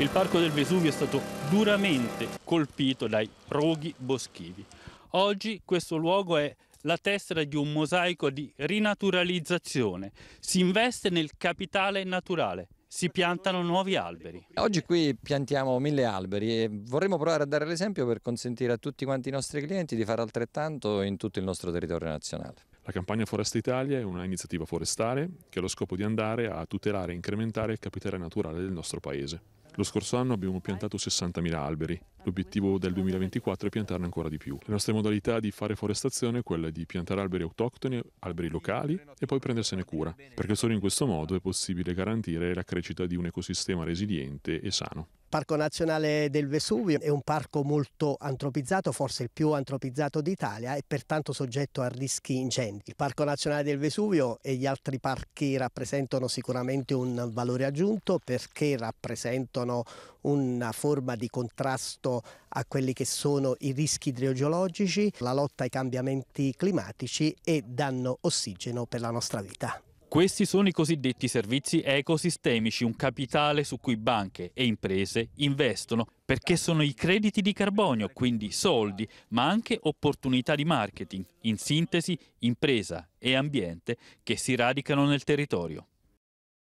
Il parco del Vesuvio è stato duramente colpito dai roghi boschivi. Oggi questo luogo è la tessera di un mosaico di rinaturalizzazione. Si investe nel capitale naturale, si piantano nuovi alberi. Oggi qui piantiamo mille alberi e vorremmo provare a dare l'esempio per consentire a tutti quanti i nostri clienti di fare altrettanto in tutto il nostro territorio nazionale. La campagna Foresta Italia è un'iniziativa forestale che ha lo scopo di andare a tutelare e incrementare il capitale naturale del nostro paese. Lo scorso anno abbiamo piantato 60.000 alberi. L'obiettivo del 2024 è piantarne ancora di più. Le nostre modalità di fare forestazione è quella di piantare alberi autoctoni, alberi locali e poi prendersene cura, perché solo in questo modo è possibile garantire la crescita di un ecosistema resiliente e sano. Parco Nazionale del Vesuvio è un parco molto antropizzato, forse il più antropizzato d'Italia e pertanto soggetto a rischi incendi. Il Parco Nazionale del Vesuvio e gli altri parchi rappresentano sicuramente un valore aggiunto perché rappresentano una forma di contrasto a quelli che sono i rischi idrogeologici, la lotta ai cambiamenti climatici e danno ossigeno per la nostra vita. Questi sono i cosiddetti servizi ecosistemici, un capitale su cui banche e imprese investono perché sono i crediti di carbonio, quindi soldi, ma anche opportunità di marketing, in sintesi impresa e ambiente, che si radicano nel territorio.